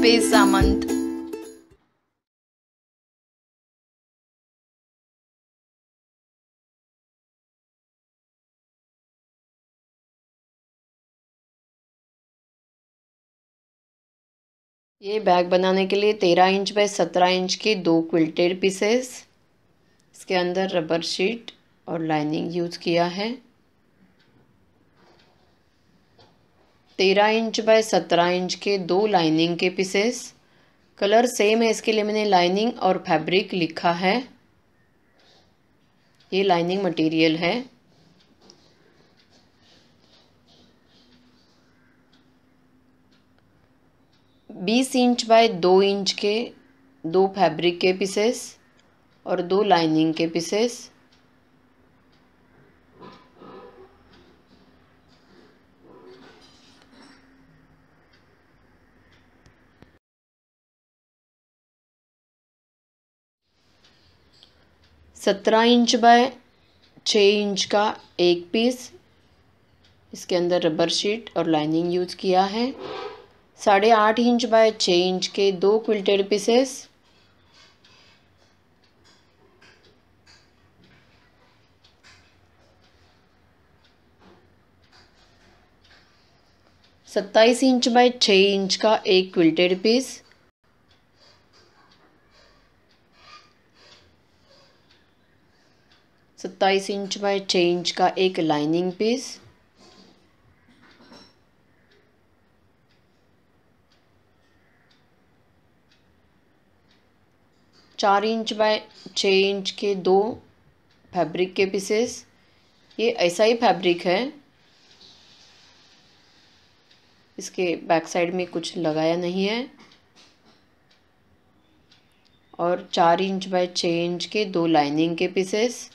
space सामंत ये bag बनाने के लिए तेरह इंच बाय सत्रह इंच के दो क्विल्टेड पीसेस इसके अंदर रबर शीट और लाइनिंग यूज़ किया है तेरह इंच बाय सत्रह इंच के दो लाइनिंग के पीसेस कलर सेम है इसके लिए मैंने लाइनिंग और फैब्रिक लिखा है ये लाइनिंग मटेरियल है बीस इंच बाय दो इंच के दो फैब्रिक के पीसेस और दो लाइनिंग के पीसेस सत्रह इंच बाय छः इंच का एक पीस इसके अंदर रबर शीट और लाइनिंग यूज़ किया है साढ़े आठ इंच बाय छः इंच के दो क्विल्टेड पीसेस सत्ताईस इंच बाय छः इंच का एक क्विल्टेड पीस सत्ताईस इंच बाय छः इंच का एक लाइनिंग पीस चार इंच बाय छः इंच के दो फैब्रिक के पीसेस ये ऐसा ही फैब्रिक है इसके बैक साइड में कुछ लगाया नहीं है और चार इंच बाय छः इंच के दो लाइनिंग के पीसेस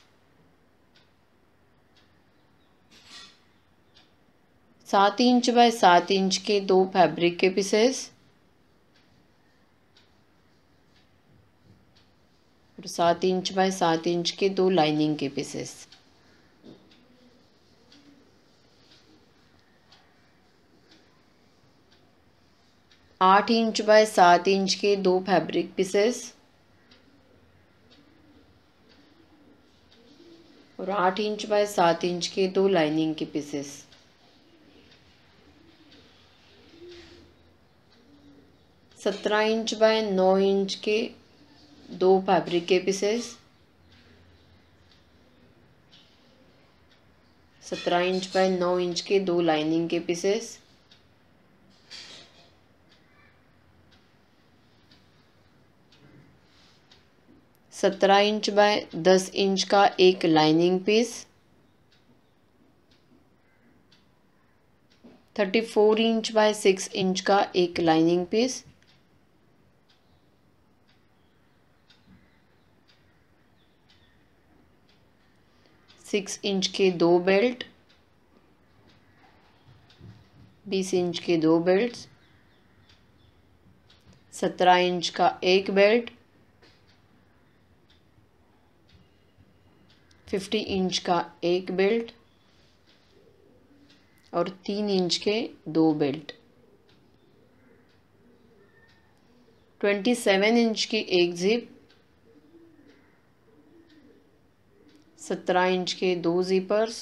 सात इंच बाय सात इंच के दो फैब्रिक के पीसेस और सात इंच बाय सात इंच के दो लाइनिंग के पीसेस आठ इंच बाय सात इंच के दो फैब्रिक पीसेस और आठ इंच बाय सात इंच के दो लाइनिंग के पीसेस सत्रह इंच बाय नौ इंच के दो फैब्रिक के पीसेस सत्रह इंच बाय नौ इंच के दो लाइनिंग के पीसेस सत्रह इंच बाय दस इंच का एक lining piece thirty four inch by six inch का एक लाइनिंग पीस सिक्स इंच के दो बेल्ट बीस इंच के दो बेल्ट सत्रह इंच का एक बेल्ट फिफ्टी इंच का एक बेल्ट और तीन इंच के दो बेल्ट ट्वेंटी सेवन इंच की एक ज़िप सत्रह इंच के दो जीपर्स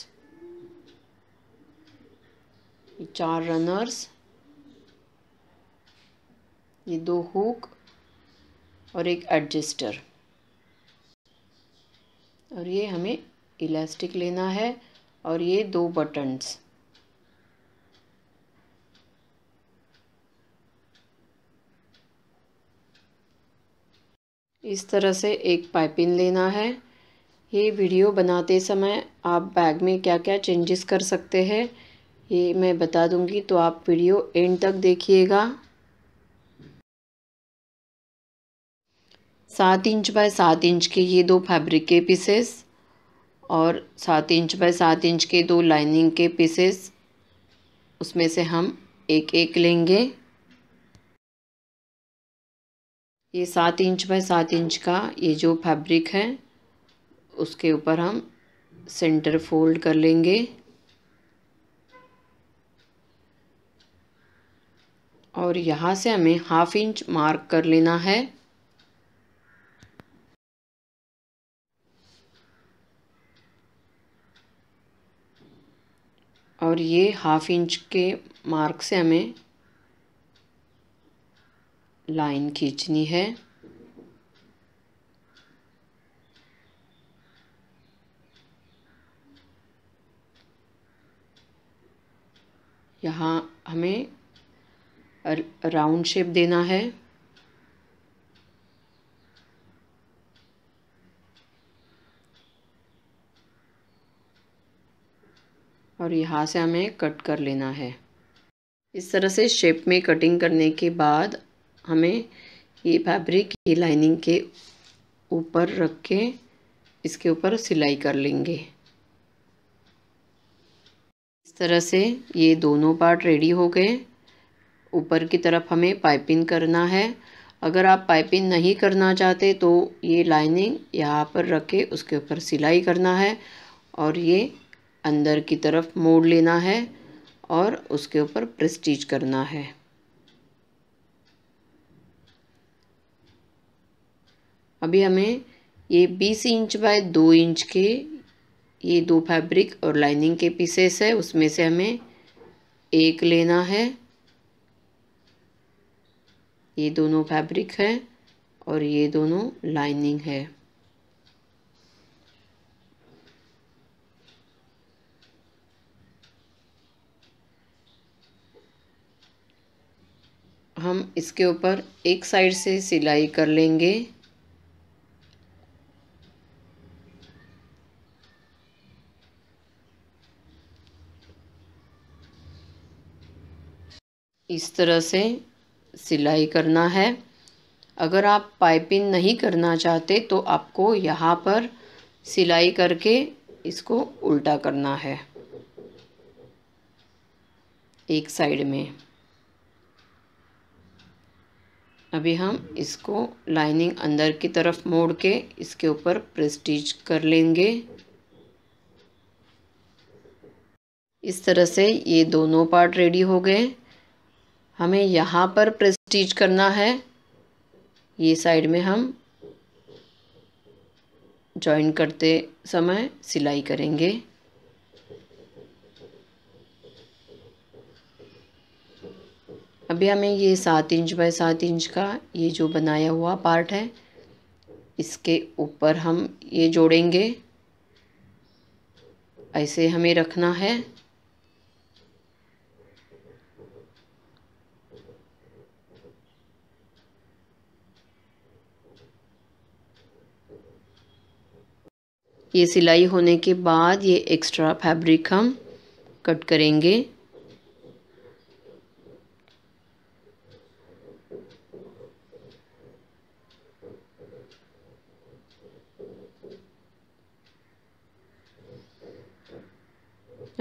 चार रनर्स ये दो हुक और एक एडजस्टर और ये हमें इलास्टिक लेना है और ये दो बटन्स इस तरह से एक पाइपिंग लेना है ये वीडियो बनाते समय आप बैग में क्या क्या चेंजेस कर सकते हैं ये मैं बता दूंगी तो आप वीडियो एंड तक देखिएगा सात इंच बाय सात इंच के ये दो फैब्रिक के पीसेस और सात इंच बाय सात इंच के दो लाइनिंग के पीसेस उसमें से हम एक एक लेंगे ये सात इंच बाय सात इंच का ये जो फैब्रिक है उसके ऊपर हम सेंटर फोल्ड कर लेंगे और यहाँ से हमें हाफ इंच मार्क कर लेना है और ये हाफ इंच के मार्क से हमें लाइन खींचनी है यहाँ हमें राउंड शेप देना है और यहाँ से हमें कट कर लेना है इस तरह से शेप में कटिंग करने के बाद हमें ये फैब्रिक ये लाइनिंग के ऊपर रख के इसके ऊपर सिलाई कर लेंगे तरह से ये दोनों पार्ट रेडी हो गए ऊपर की तरफ हमें पाइपिंग करना है अगर आप पाइपिंग नहीं करना चाहते तो ये लाइनिंग यहाँ पर रख के उसके ऊपर सिलाई करना है और ये अंदर की तरफ मोड़ लेना है और उसके ऊपर प्रेस्टिज करना है अभी हमें ये 20 इंच बाय 2 इंच के ये दो फैब्रिक और लाइनिंग के पीसेस है उसमें से हमें एक लेना है ये दोनों फैब्रिक है और ये दोनों लाइनिंग है हम इसके ऊपर एक साइड से सिलाई कर लेंगे इस तरह से सिलाई करना है अगर आप पाइपिंग नहीं करना चाहते तो आपको यहाँ पर सिलाई करके इसको उल्टा करना है एक साइड में अभी हम इसको लाइनिंग अंदर की तरफ मोड़ के इसके ऊपर प्रेस्टिज कर लेंगे इस तरह से ये दोनों पार्ट रेडी हो गए हमें यहाँ पर प्रेस्टीज करना है ये साइड में हम जॉइन करते समय सिलाई करेंगे अभी हमें ये सात इंच बाय सात इंच का ये जो बनाया हुआ पार्ट है इसके ऊपर हम ये जोड़ेंगे ऐसे हमें रखना है ये सिलाई होने के बाद ये एक्स्ट्रा फैब्रिक हम कट करेंगे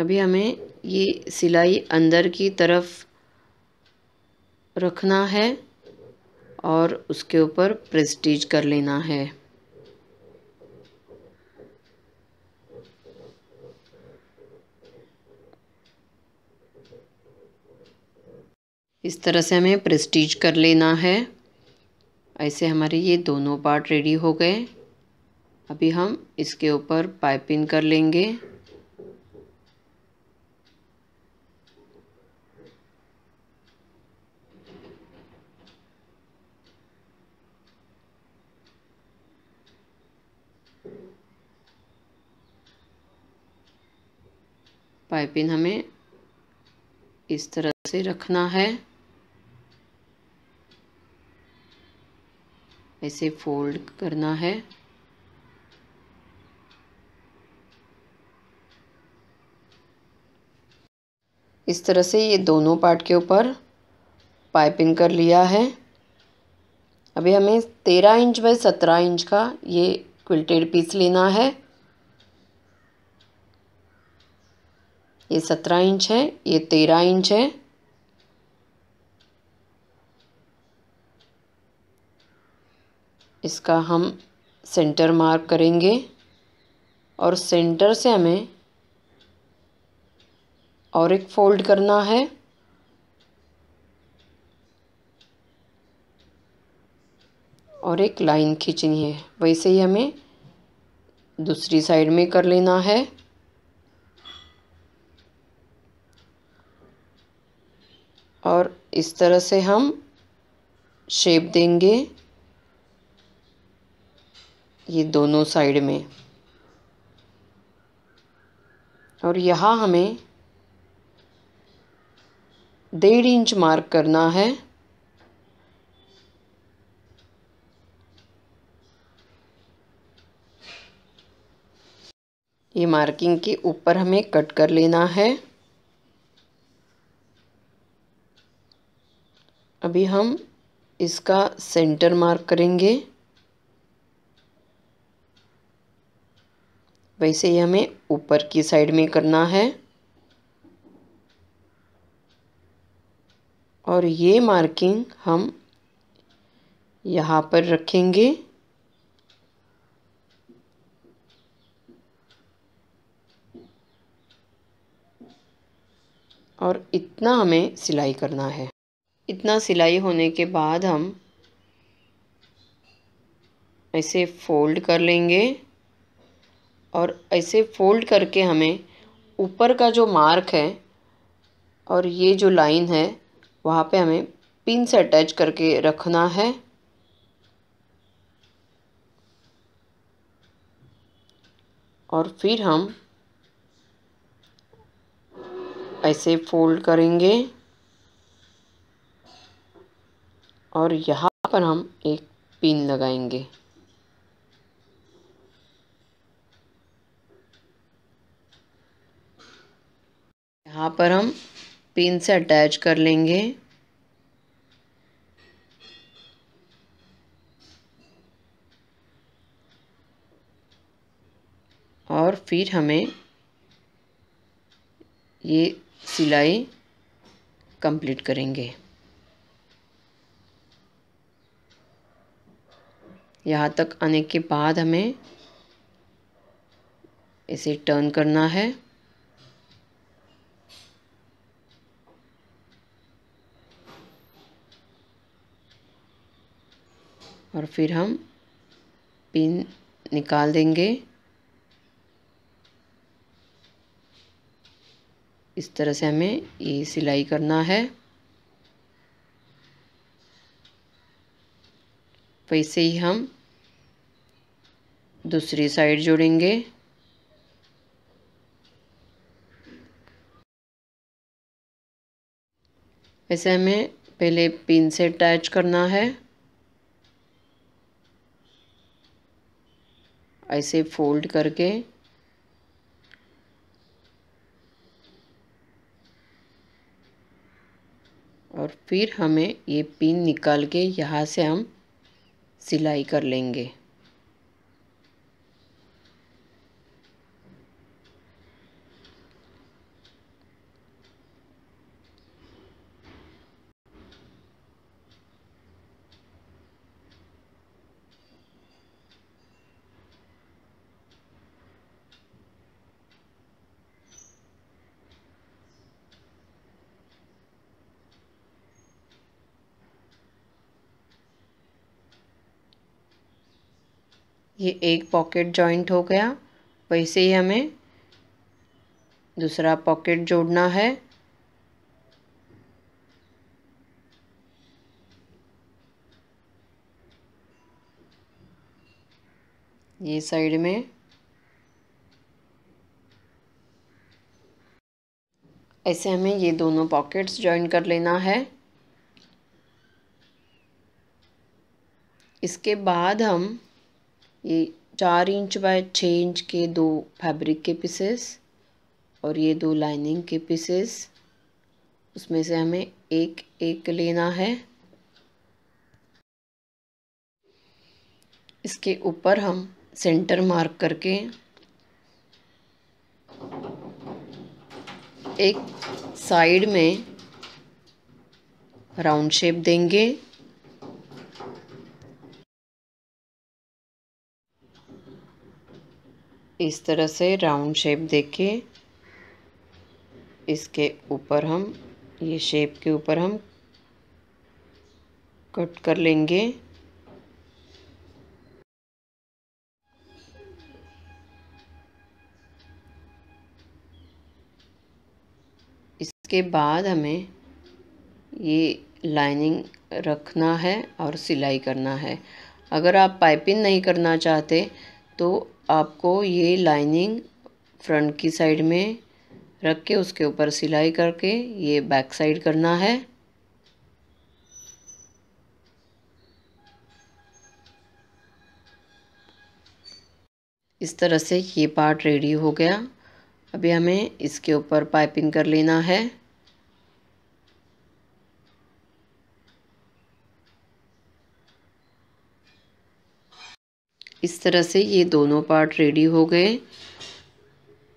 अभी हमें ये सिलाई अंदर की तरफ रखना है और उसके ऊपर प्रेस्टीज कर लेना है इस तरह से हमें प्रेस्टीज कर लेना है ऐसे हमारे ये दोनों पार्ट रेडी हो गए अभी हम इसके ऊपर पाइपिंग कर लेंगे पाइपिंग हमें इस तरह से रखना है ऐसे फोल्ड करना है इस तरह से ये दोनों पार्ट के ऊपर पाइपिंग कर लिया है अभी हमें तेरह इंच बाय सत्रह इंच का ये क्विल्टेड पीस लेना है ये सत्रह इंच है ये तेरह इंच है इसका हम सेंटर मार्क करेंगे और सेंटर से हमें और एक फोल्ड करना है और एक लाइन खींचनी है वैसे ही हमें दूसरी साइड में कर लेना है और इस तरह से हम शेप देंगे ये दोनों साइड में और यहाँ हमें डेढ़ इंच मार्क करना है ये मार्किंग के ऊपर हमें कट कर लेना है अभी हम इसका सेंटर मार्क करेंगे वैसे ही हमें ऊपर की साइड में करना है और ये मार्किंग हम यहाँ पर रखेंगे और इतना हमें सिलाई करना है इतना सिलाई होने के बाद हम ऐसे फोल्ड कर लेंगे और ऐसे फ़ोल्ड करके हमें ऊपर का जो मार्क है और ये जो लाइन है वहाँ पे हमें पिन से अटैच करके रखना है और फिर हम ऐसे फोल्ड करेंगे और यहाँ पर हम एक पिन लगाएंगे यहाँ पर हम पिन से अटैच कर लेंगे और फिर हमें ये सिलाई कंप्लीट करेंगे यहाँ तक आने के बाद हमें इसे टर्न करना है और फिर हम पिन निकाल देंगे इस तरह से हमें ये सिलाई करना है वैसे तो ही हम दूसरी साइड जोड़ेंगे ऐसे हमें पहले पिन से अटैच करना है ऐसे फोल्ड करके और फिर हमें ये पिन निकाल के यहाँ से हम सिलाई कर लेंगे ये एक पॉकेट जॉइंट हो गया वैसे ही हमें दूसरा पॉकेट जोड़ना है ये साइड में ऐसे हमें ये दोनों पॉकेट्स जॉइन कर लेना है इसके बाद हम ये चार इंच बाय छः इंच के दो फैब्रिक के पीसेस और ये दो लाइनिंग के पीसेस उसमें से हमें एक एक लेना है इसके ऊपर हम सेंटर मार्क करके एक साइड में राउंड शेप देंगे इस तरह से राउंड शेप देके इसके ऊपर हम ये शेप के ऊपर हम कट कर लेंगे इसके बाद हमें ये लाइनिंग रखना है और सिलाई करना है अगर आप पाइपिंग नहीं करना चाहते तो आपको ये लाइनिंग फ्रंट की साइड में रख के उसके ऊपर सिलाई करके ये बैक साइड करना है इस तरह से ये पार्ट रेडी हो गया अभी हमें इसके ऊपर पाइपिंग कर लेना है इस तरह से ये दोनों पार्ट रेडी हो गए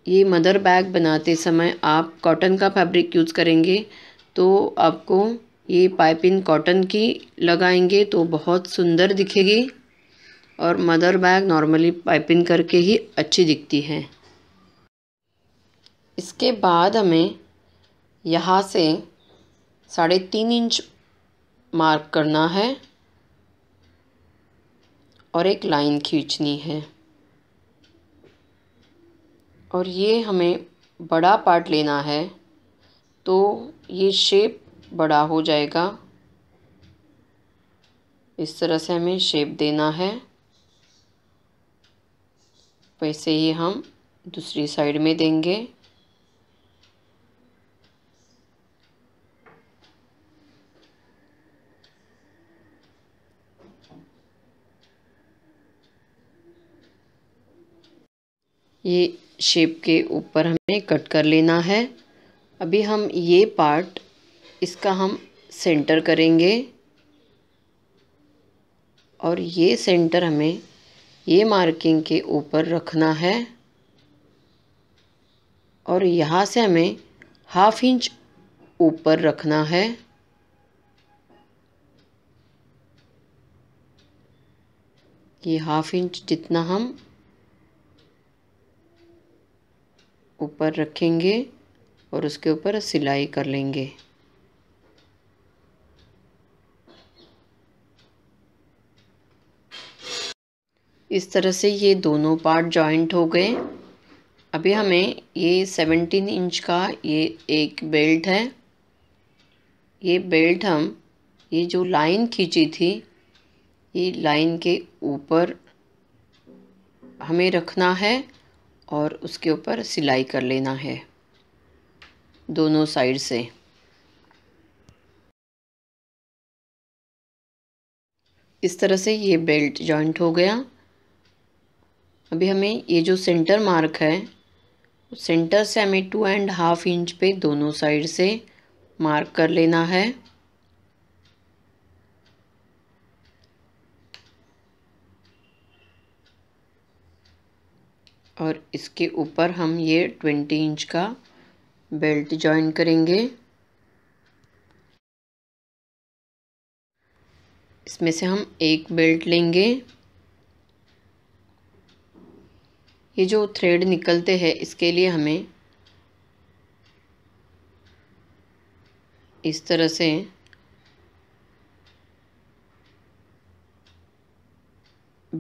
ये मदर बैग बनाते समय आप कॉटन का फैब्रिक यूज़ करेंगे तो आपको ये पाइपिंग कॉटन की लगाएंगे तो बहुत सुंदर दिखेगी और मदर बैग नॉर्मली पाइपिंग करके ही अच्छी दिखती है इसके बाद हमें यहाँ से साढ़े तीन इंच मार्क करना है और एक लाइन खींचनी है और ये हमें बड़ा पार्ट लेना है तो ये शेप बड़ा हो जाएगा इस तरह से हमें शेप देना है वैसे ही हम दूसरी साइड में देंगे ये शेप के ऊपर हमें कट कर लेना है अभी हम ये पार्ट इसका हम सेंटर करेंगे और ये सेंटर हमें ये मार्किंग के ऊपर रखना है और यहाँ से हमें हाफ इंच ऊपर रखना है ये हाफ इंच जितना हम ऊपर रखेंगे और उसके ऊपर सिलाई कर लेंगे इस तरह से ये दोनों पार्ट जॉइंट हो गए अभी हमें ये 17 इंच का ये एक बेल्ट है ये बेल्ट हम ये जो लाइन खींची थी ये लाइन के ऊपर हमें रखना है और उसके ऊपर सिलाई कर लेना है दोनों साइड से इस तरह से ये बेल्ट जॉइंट हो गया अभी हमें ये जो सेंटर मार्क है सेंटर से हमें टू एंड हाफ इंच पे दोनों साइड से मार्क कर लेना है और इसके ऊपर हम ये ट्वेंटी इंच का बेल्ट जॉइन करेंगे इसमें से हम एक बेल्ट लेंगे ये जो थ्रेड निकलते हैं इसके लिए हमें इस तरह से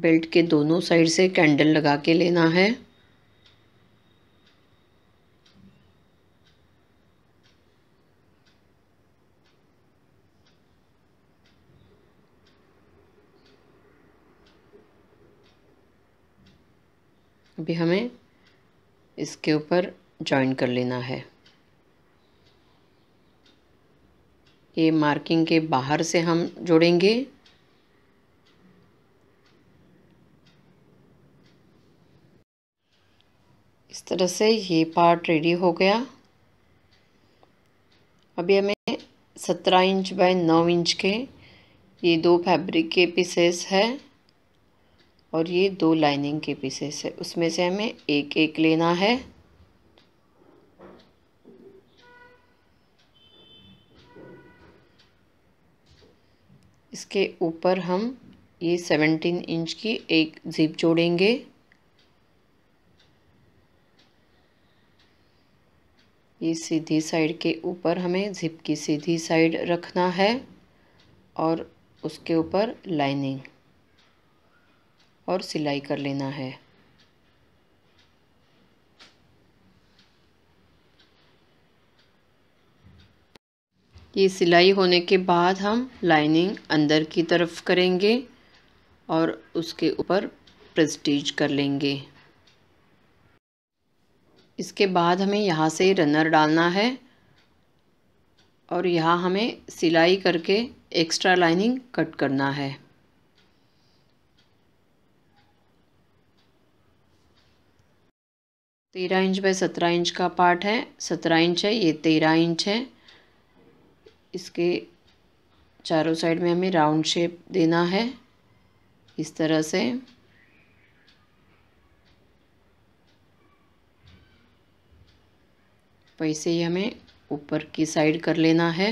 बेल्ट के दोनों साइड से कैंडल लगा के लेना है भी हमें इसके ऊपर जॉइन कर लेना है ये मार्किंग के बाहर से हम जोड़ेंगे इस तरह से ये पार्ट रेडी हो गया अभी हमें सत्रह इंच बाय नौ इंच के ये दो फैब्रिक के पीसेस है और ये दो लाइनिंग के पीसेस है उसमें से हमें एक एक लेना है इसके ऊपर हम ये 17 इंच की एक जिप जोड़ेंगे ये सीधी साइड के ऊपर हमें जिप की सीधी साइड रखना है और उसके ऊपर लाइनिंग और सिलाई कर लेना है ये सिलाई होने के बाद हम लाइनिंग अंदर की तरफ करेंगे और उसके ऊपर प्रेस्टीज कर लेंगे इसके बाद हमें यहाँ से रनर डालना है और यहाँ हमें सिलाई करके एक्स्ट्रा लाइनिंग कट करना है तेरह इंच बाय सत्रह इंच का पार्ट है सत्रह इंच है ये तेरह इंच है इसके चारों साइड में हमें राउंड शेप देना है इस तरह से पैसे ही हमें ऊपर की साइड कर लेना है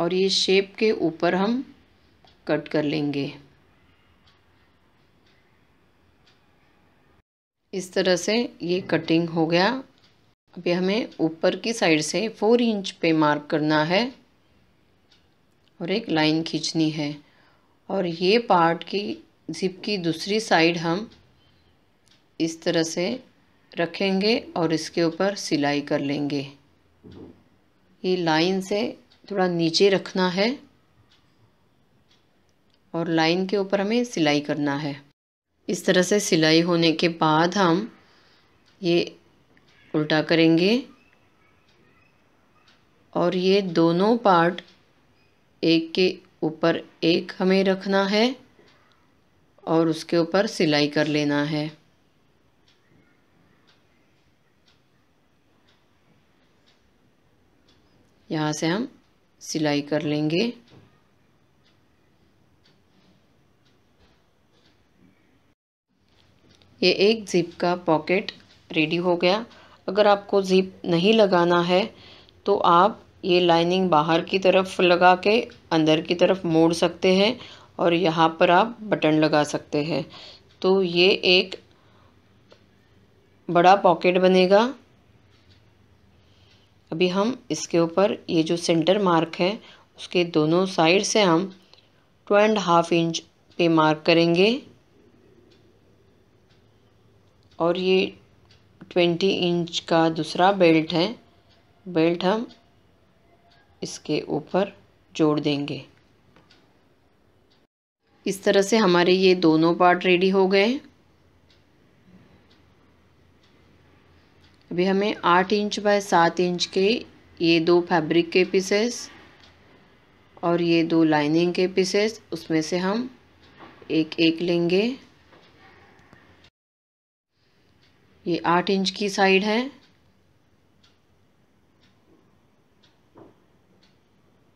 और ये शेप के ऊपर हम कट कर लेंगे इस तरह से ये कटिंग हो गया अभी हमें ऊपर की साइड से फोर इंच पे मार्क करना है और एक लाइन खींचनी है और ये पार्ट की जिप की दूसरी साइड हम इस तरह से रखेंगे और इसके ऊपर सिलाई कर लेंगे ये लाइन से थोड़ा नीचे रखना है और लाइन के ऊपर हमें सिलाई करना है इस तरह से सिलाई होने के बाद हम ये उल्टा करेंगे और ये दोनों पार्ट एक के ऊपर एक हमें रखना है और उसके ऊपर सिलाई कर लेना है यहाँ से हम सिलाई कर लेंगे ये एक ज़िप का पॉकेट रेडी हो गया अगर आपको ज़िप नहीं लगाना है तो आप ये लाइनिंग बाहर की तरफ लगा के अंदर की तरफ मोड़ सकते हैं और यहाँ पर आप बटन लगा सकते हैं तो ये एक बड़ा पॉकेट बनेगा अभी हम इसके ऊपर ये जो सेंटर मार्क है उसके दोनों साइड से हम टू एंड हाफ इंच पे मार्क करेंगे और ये ट्वेंटी इंच का दूसरा बेल्ट है बेल्ट हम इसके ऊपर जोड़ देंगे इस तरह से हमारे ये दोनों पार्ट रेडी हो गए अभी हमें आठ इंच बाय सात इंच के ये दो फैब्रिक के पीसेस और ये दो लाइनिंग के पीसेस उसमें से हम एक एक लेंगे ये आठ इंच की साइड है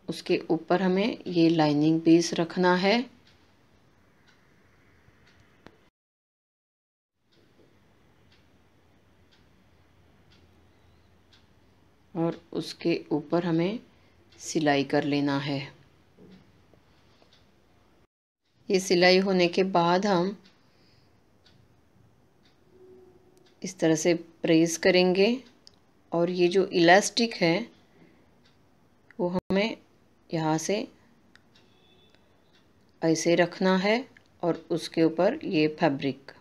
उसके ऊपर हमें ये लाइनिंग पीस रखना है और उसके ऊपर हमें सिलाई कर लेना है ये सिलाई होने के बाद हम इस तरह से प्रेस करेंगे और ये जो इलास्टिक है वो हमें यहाँ से ऐसे रखना है और उसके ऊपर ये फैब्रिक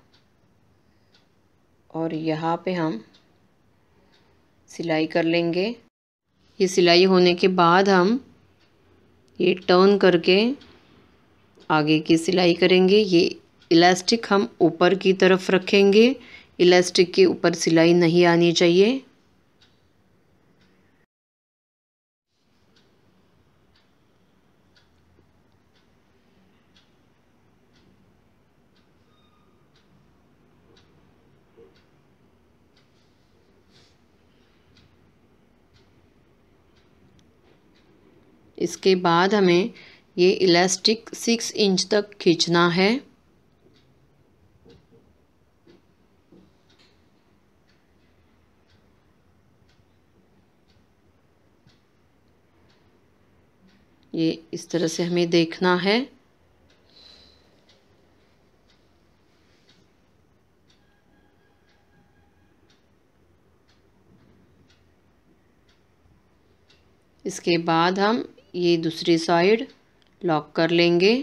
और यहाँ पे हम सिलाई कर लेंगे ये सिलाई होने के बाद हम ये टर्न करके आगे की सिलाई करेंगे ये इलास्टिक हम ऊपर की तरफ रखेंगे इलास्टिक के ऊपर सिलाई नहीं आनी चाहिए इसके बाद हमें ये इलास्टिक सिक्स इंच तक खींचना है ये इस तरह से हमें देखना है इसके बाद हम ये दूसरी साइड लॉक कर लेंगे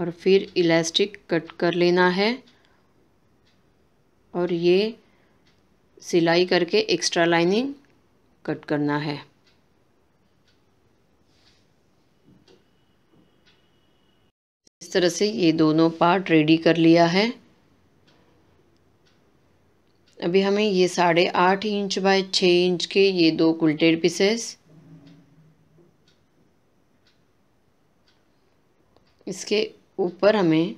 और फिर इलास्टिक कट कर लेना है और ये सिलाई करके एक्स्ट्रा लाइनिंग कट करना है इस तरह से ये दोनों पार्ट रेडी कर लिया है अभी हमें ये साढ़े आठ इंच बाय छः इंच के ये दो कुल्टेड पीसेस इसके ऊपर हमें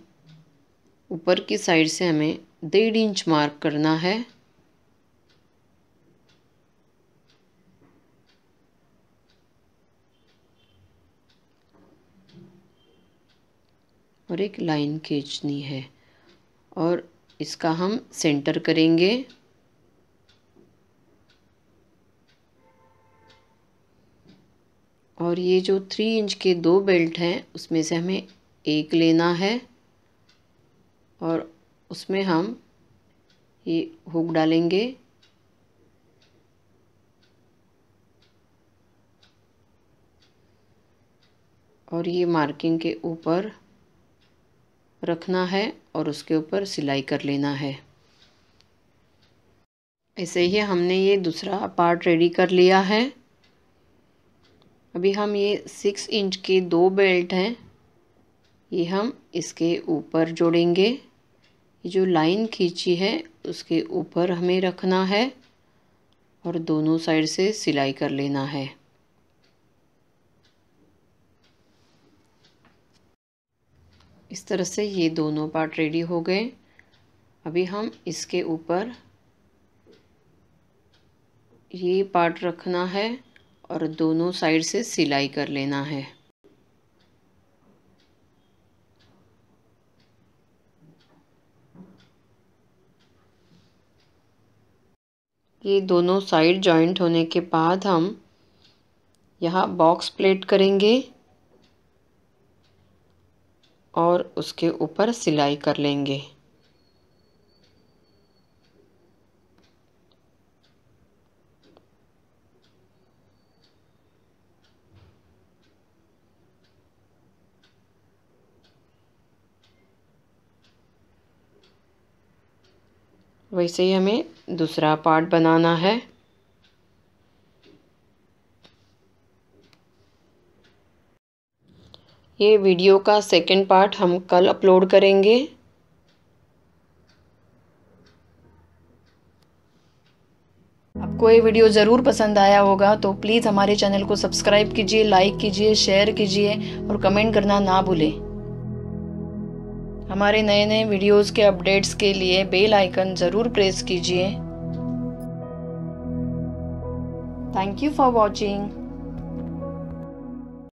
ऊपर की साइड से हमें डेढ़ इंच मार्क करना है और एक लाइन खींचनी है और इसका हम सेंटर करेंगे और ये जो थ्री इंच के दो बेल्ट हैं उसमें से हमें एक लेना है और उसमें हम ये हुक डालेंगे और ये मार्किंग के ऊपर रखना है और उसके ऊपर सिलाई कर लेना है ऐसे ही हमने ये दूसरा पार्ट रेडी कर लिया है अभी हम ये सिक्स इंच के दो बेल्ट हैं ये हम इसके ऊपर जोड़ेंगे ये जो लाइन खींची है उसके ऊपर हमें रखना है और दोनों साइड से सिलाई कर लेना है इस तरह से ये दोनों पार्ट रेडी हो गए अभी हम इसके ऊपर ये पार्ट रखना है और दोनों साइड से सिलाई कर लेना है ये दोनों साइड जॉइंट होने के बाद हम यहाँ बॉक्स प्लेट करेंगे और उसके ऊपर सिलाई कर लेंगे वैसे ही हमें दूसरा पार्ट बनाना है ये वीडियो का सेकंड पार्ट हम कल अपलोड करेंगे आपको ये वीडियो ज़रूर पसंद आया होगा तो प्लीज़ हमारे चैनल को सब्सक्राइब कीजिए लाइक कीजिए शेयर कीजिए और कमेंट करना ना भूलें हमारे नए नए वीडियोस के अपडेट्स के लिए बेल आइकन ज़रूर प्रेस कीजिए थैंक यू फॉर वॉचिंग